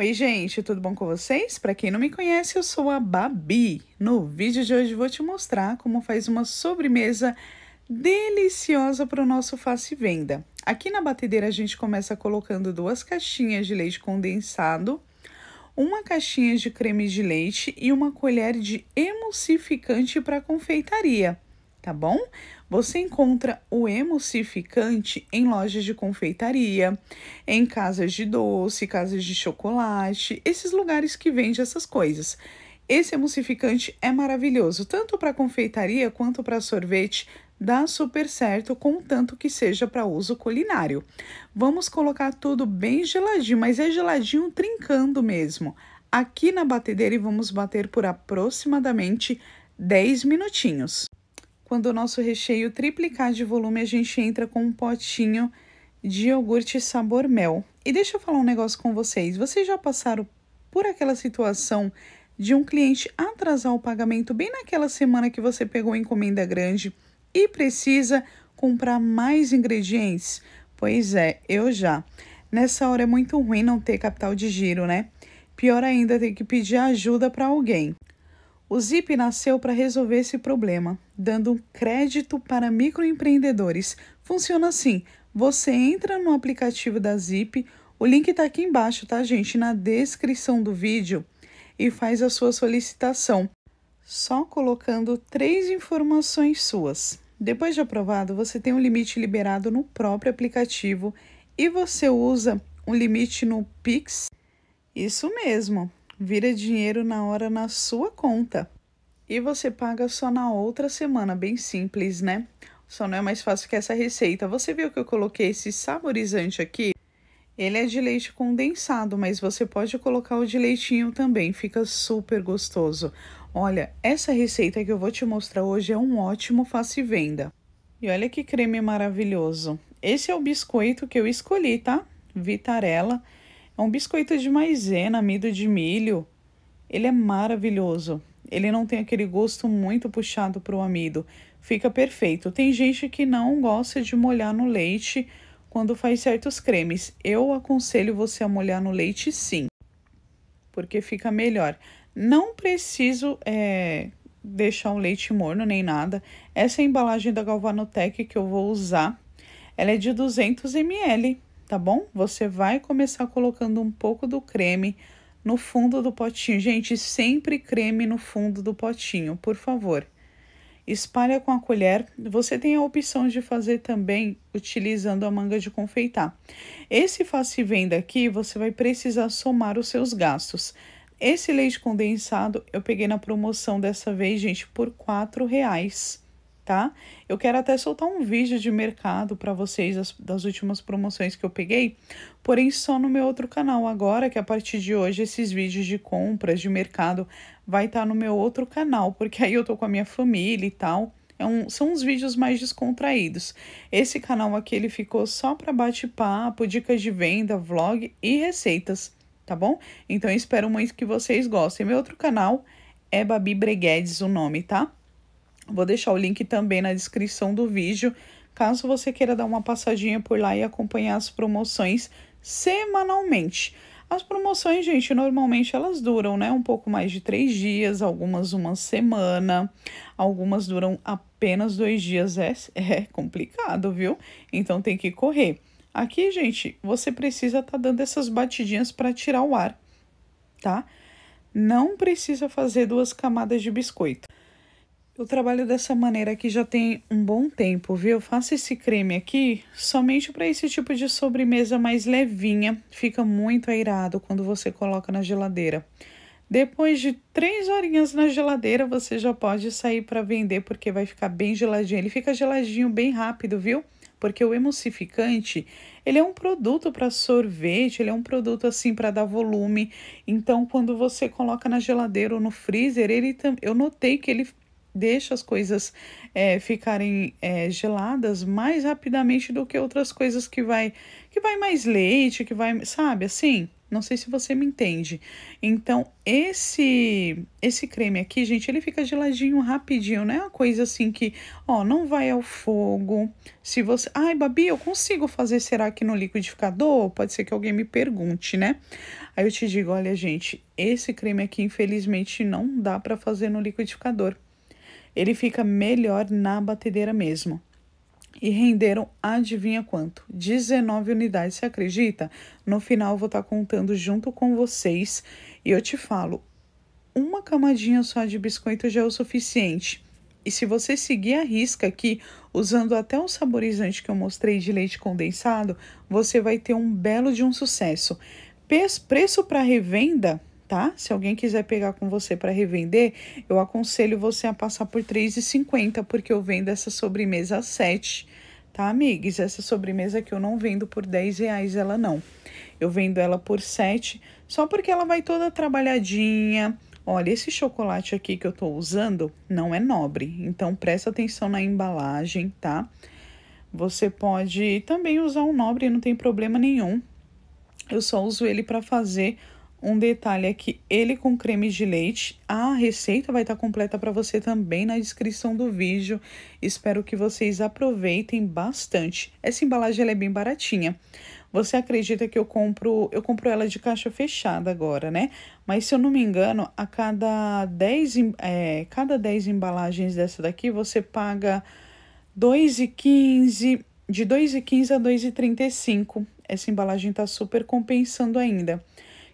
Oi, gente, tudo bom com vocês? Para quem não me conhece, eu sou a Babi. No vídeo de hoje vou te mostrar como faz uma sobremesa deliciosa para o nosso face venda. Aqui na batedeira a gente começa colocando duas caixinhas de leite condensado, uma caixinha de creme de leite e uma colher de emulsificante para confeitaria tá bom? Você encontra o emulsificante em lojas de confeitaria, em casas de doce, casas de chocolate, esses lugares que vendem essas coisas. Esse emulsificante é maravilhoso, tanto para confeitaria quanto para sorvete, dá super certo, contanto que seja para uso culinário. Vamos colocar tudo bem geladinho, mas é geladinho trincando mesmo. Aqui na batedeira e vamos bater por aproximadamente 10 minutinhos. Quando o nosso recheio triplicar de volume, a gente entra com um potinho de iogurte sabor mel. E deixa eu falar um negócio com vocês. Vocês já passaram por aquela situação de um cliente atrasar o pagamento bem naquela semana que você pegou encomenda grande e precisa comprar mais ingredientes? Pois é, eu já. Nessa hora é muito ruim não ter capital de giro, né? Pior ainda, ter que pedir ajuda para alguém. O Zip nasceu para resolver esse problema, dando crédito para microempreendedores. Funciona assim: você entra no aplicativo da Zip, o link está aqui embaixo, tá, gente? Na descrição do vídeo, e faz a sua solicitação, só colocando três informações suas. Depois de aprovado, você tem um limite liberado no próprio aplicativo e você usa um limite no Pix. Isso mesmo, vira dinheiro na hora na sua conta. E você paga só na outra semana, bem simples, né? Só não é mais fácil que essa receita. Você viu que eu coloquei esse saborizante aqui? Ele é de leite condensado, mas você pode colocar o de leitinho também, fica super gostoso. Olha, essa receita que eu vou te mostrar hoje é um ótimo face venda. E olha que creme maravilhoso. Esse é o biscoito que eu escolhi, tá? Vitarella. É um biscoito de maisena, amido de milho. Ele é maravilhoso. Ele não tem aquele gosto muito puxado para o amido. Fica perfeito. Tem gente que não gosta de molhar no leite quando faz certos cremes. Eu aconselho você a molhar no leite sim, porque fica melhor. Não preciso é, deixar o leite morno nem nada. Essa é embalagem da Galvanotec que eu vou usar. Ela é de 200 ml tá bom? Você vai começar colocando um pouco do creme no fundo do potinho. Gente, sempre creme no fundo do potinho, por favor. Espalha com a colher. Você tem a opção de fazer também utilizando a manga de confeitar. Esse face venda aqui, você vai precisar somar os seus gastos. Esse leite condensado eu peguei na promoção dessa vez, gente, por R$ reais tá? Eu quero até soltar um vídeo de mercado para vocês das, das, últimas promoções que eu peguei, porém só no meu outro canal agora, que a partir de hoje esses vídeos de compras de mercado vai estar tá no meu outro canal, porque aí eu tô com a minha família e tal. É um, são uns vídeos mais descontraídos. Esse canal aqui ele ficou só para bate-papo, dicas de venda, vlog e receitas, tá bom? Então espero muito que vocês gostem. Meu outro canal é Babi Breguedes o nome, tá? Vou deixar o link também na descrição do vídeo, caso você queira dar uma passadinha por lá e acompanhar as promoções semanalmente. As promoções, gente, normalmente elas duram, né? Um pouco mais de três dias, algumas uma semana, algumas duram apenas dois dias. É, é complicado, viu? Então tem que correr. Aqui, gente, você precisa estar tá dando essas batidinhas para tirar o ar, tá? Não precisa fazer duas camadas de biscoito. Eu trabalho dessa maneira aqui já tem um bom tempo, viu? Eu faço esse creme aqui somente para esse tipo de sobremesa mais levinha. Fica muito airado quando você coloca na geladeira. Depois de três horinhas na geladeira, você já pode sair para vender, porque vai ficar bem geladinho. Ele fica geladinho bem rápido, viu? Porque o emulsificante, ele é um produto para sorvete, ele é um produto assim para dar volume. Então, quando você coloca na geladeira ou no freezer, ele eu notei que ele deixa as coisas é, ficarem é, geladas mais rapidamente do que outras coisas que vai que vai mais leite, que vai, sabe, assim. Não sei se você me entende. Então, esse esse creme aqui, gente, ele fica geladinho rapidinho, né? Uma coisa assim que, ó, não vai ao fogo. Se você, ai, Babi, eu consigo fazer será que no liquidificador? Pode ser que alguém me pergunte, né? Aí eu te digo, olha, gente, esse creme aqui infelizmente não dá para fazer no liquidificador ele fica melhor na batedeira mesmo. E renderam, adivinha quanto? 19 unidades, você acredita? No final vou estar tá contando junto com vocês e eu te falo, uma camadinha só de biscoito já é o suficiente. E se você seguir a risca aqui, usando até o saborizante que eu mostrei de leite condensado, você vai ter um belo de um sucesso. Preço para revenda tá? Se alguém quiser pegar com você para revender, eu aconselho você a passar por R$3,50, porque eu vendo essa sobremesa a 7, tá, amigos? Essa sobremesa que eu não vendo por R$10,00 reais, ela não. Eu vendo ela por 7, só porque ela vai toda trabalhadinha. Olha, esse chocolate aqui que eu tô usando não é nobre, então presta atenção na embalagem, tá? Você pode também usar um nobre, não tem problema nenhum. Eu só uso ele para fazer um detalhe é que ele com creme de leite, a receita vai estar completa para você também na descrição do vídeo. Espero que vocês aproveitem bastante. Essa embalagem é bem baratinha. Você acredita que eu compro, eu compro ela de caixa fechada agora, né? Mas se eu não me engano, a cada 10, é, cada 10 embalagens dessa daqui, você paga 2,15, de 2,15 a 2,35. Essa embalagem está super compensando ainda.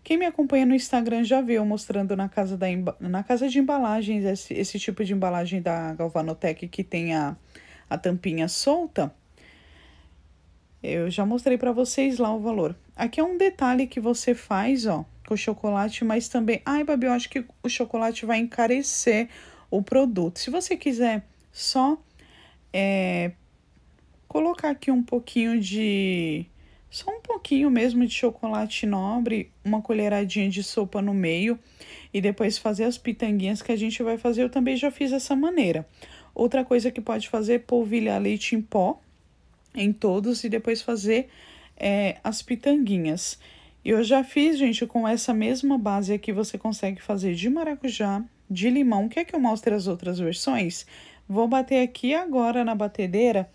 Quem me acompanha no Instagram já viu mostrando na casa, da, na casa de embalagens esse, esse tipo de embalagem da Galvanotec que tem a, a tampinha solta. Eu já mostrei para vocês lá o valor. Aqui é um detalhe que você faz, ó, com chocolate, mas também... Ai, Babi, eu acho que o chocolate vai encarecer o produto. Se você quiser só é, colocar aqui um pouquinho de só um pouquinho mesmo de chocolate nobre, uma colheradinha de sopa no meio e depois fazer as pitanguinhas que a gente vai fazer. Eu também já fiz essa maneira. Outra coisa que pode fazer é polvilhar leite em pó em todos e depois fazer é, as pitanguinhas. Eu já fiz, gente, com essa mesma base aqui você consegue fazer de maracujá, de limão. Quer que eu mostre as outras versões? Vou bater aqui agora na batedeira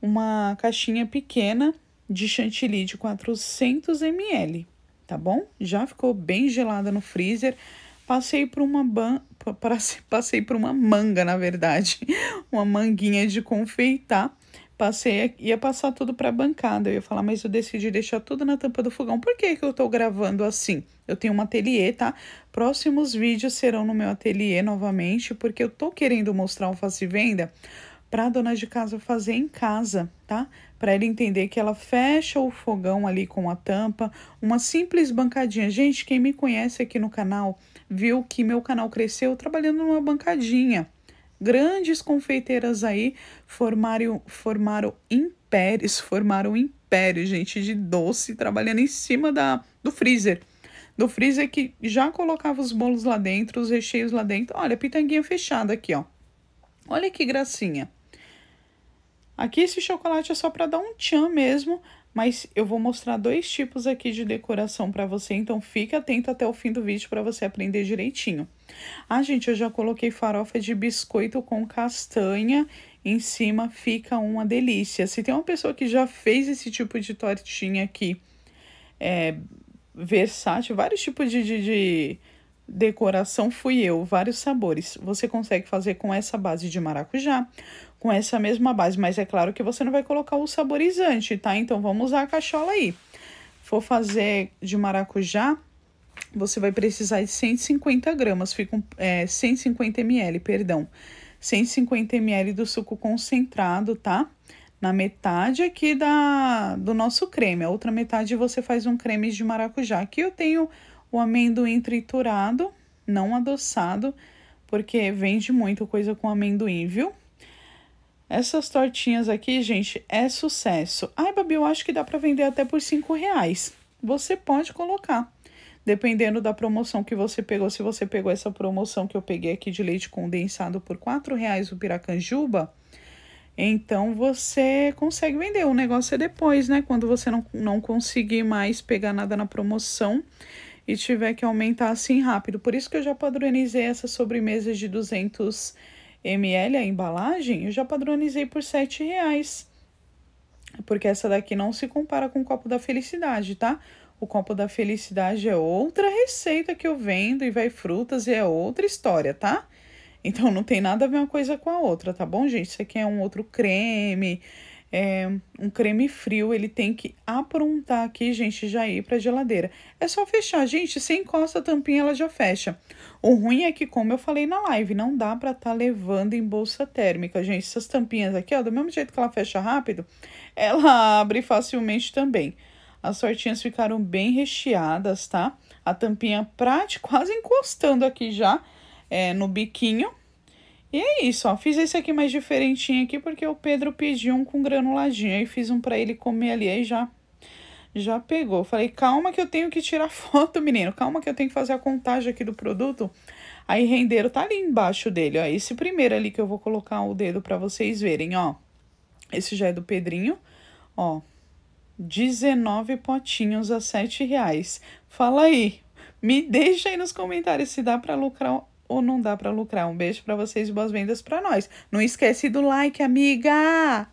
uma caixinha pequena de chantilly de 400 ml, tá bom? Já ficou bem gelada no freezer. Passei por uma ban... passei por uma manga, na verdade, uma manguinha de confeitar. Passei, ia passar tudo para a bancada. Eu ia falar, mas eu decidi deixar tudo na tampa do fogão. Por que, que eu estou gravando assim? Eu tenho um ateliê, tá? Próximos vídeos serão no meu ateliê novamente, porque eu tô querendo mostrar um face venda para dona de casa fazer em casa, tá? para ele entender que ela fecha o fogão ali com a tampa, uma simples bancadinha. Gente, quem me conhece aqui no canal viu que meu canal cresceu trabalhando numa bancadinha. Grandes confeiteiras aí formaram, formaram impérios, formaram impérios, gente, de doce, trabalhando em cima da, do freezer do freezer que já colocava os bolos lá dentro, os recheios lá dentro. Olha, pitanguinha fechada aqui, ó. Olha que gracinha. Aqui esse chocolate é só para dar um tchan mesmo, mas eu vou mostrar dois tipos aqui de decoração para você, então fica atento até o fim do vídeo para você aprender direitinho. Ah, gente, eu já coloquei farofa de biscoito com castanha em cima, fica uma delícia. Se tem uma pessoa que já fez esse tipo de tortinha aqui, é, versátil, vários tipos de, de, de decoração fui eu, vários sabores. Você consegue fazer com essa base de maracujá, com essa mesma base, mas é claro que você não vai colocar o saborizante, tá? Então vamos usar a cachola aí. For fazer de maracujá, você vai precisar de 150 gramas, fica um, é, 150 ml, perdão. 150 ml do suco concentrado, tá? Na metade aqui da, do nosso creme. A outra metade você faz um creme de maracujá. Aqui eu tenho o amendoim triturado, não adoçado, porque vende muito coisa com amendoim, viu? Essas tortinhas aqui, gente, é sucesso. Ai, Babi, eu acho que dá para vender até por cinco reais. Você pode colocar, dependendo da promoção que você pegou. Se você pegou essa promoção que eu peguei aqui de leite condensado por quatro reais o piracanjuba, então você consegue vender. O negócio é depois, né? Quando você não, não conseguir mais pegar nada na promoção e tiver que aumentar assim rápido. Por isso que eu já padronizei essas sobremesas de 200 ml a embalagem, eu já padronizei por R$ reais, Porque essa daqui não se compara com o copo da felicidade, tá? O copo da felicidade é outra receita que eu vendo e vai frutas e é outra história, tá? Então não tem nada a ver uma coisa com a outra, tá bom, gente? Isso aqui é um outro creme, é, um creme frio, ele tem que aprontar aqui, gente, já ir para geladeira. É só fechar, gente, sem encosta a tampinha, ela já fecha. O ruim é que, como eu falei na live, não dá para estar tá levando em bolsa térmica, gente. Essas tampinhas aqui, ó, do mesmo jeito que ela fecha rápido, ela abre facilmente também. As tortinhas ficaram bem recheadas, tá? A tampinha prática quase encostando aqui já é, no biquinho. E é isso, ó. Fiz esse aqui mais diferentinho aqui, porque o Pedro pediu um com granuladinho. Aí fiz um pra ele comer ali, aí já, já pegou. Falei, calma que eu tenho que tirar foto, menino. Calma que eu tenho que fazer a contagem aqui do produto. Aí rendeiro tá ali embaixo dele, ó. Esse primeiro ali que eu vou colocar o dedo pra vocês verem, ó. Esse já é do Pedrinho, ó. 19 potinhos a 7 reais. Fala aí, me deixa aí nos comentários se dá para lucrar ou não dá para lucrar. Um beijo para vocês e boas vendas para nós. Não esquece do like, amiga.